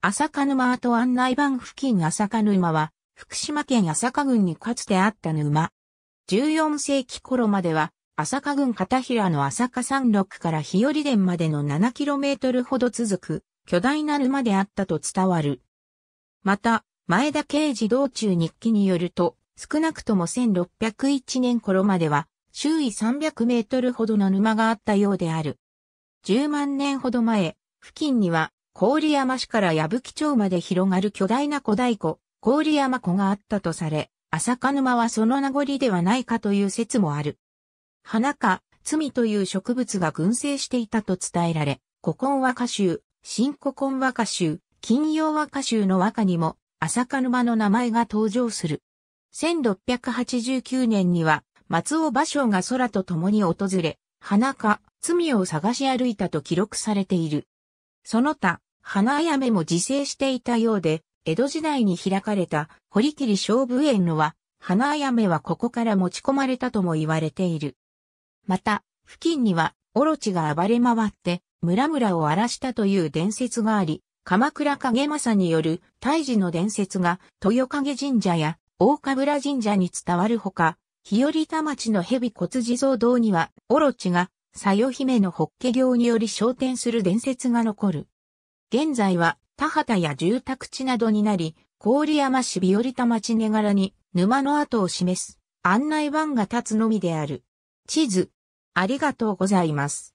浅香沼跡案内板付近浅香沼は、福島県浅香郡にかつてあった沼。14世紀頃までは、浅香郡片平の浅香山麓から日和殿までの 7km ほど続く、巨大な沼であったと伝わる。また、前田慶次道中日記によると、少なくとも1601年頃までは、周囲300メートルほどの沼があったようである。10万年ほど前、付近には郡山市から矢吹町まで広がる巨大な古代湖、郡山湖があったとされ、浅香沼はその名残ではないかという説もある。花か、罪という植物が群生していたと伝えられ、古今和歌集、新古今和歌集、金曜和歌集の和歌にも、浅香沼の名前が登場する。1689年には、松尾芭蕉が空と共に訪れ、花か、罪を探し歩いたと記録されている。その他、花嫁も自生していたようで、江戸時代に開かれた堀切勝負園のは、花嫁はここから持ち込まれたとも言われている。また、付近には、オロチが暴れ回って、村々を荒らしたという伝説があり、鎌倉影正による胎児の伝説が豊影神社や大神楽神社に伝わるほか、日和田町の蛇骨地蔵堂には、オロチが、さよ姫の法華経により昇天する伝説が残る。現在は田畑や住宅地などになり、郡山市日和田町根柄に沼の跡を示す案内板が立つのみである。地図、ありがとうございます。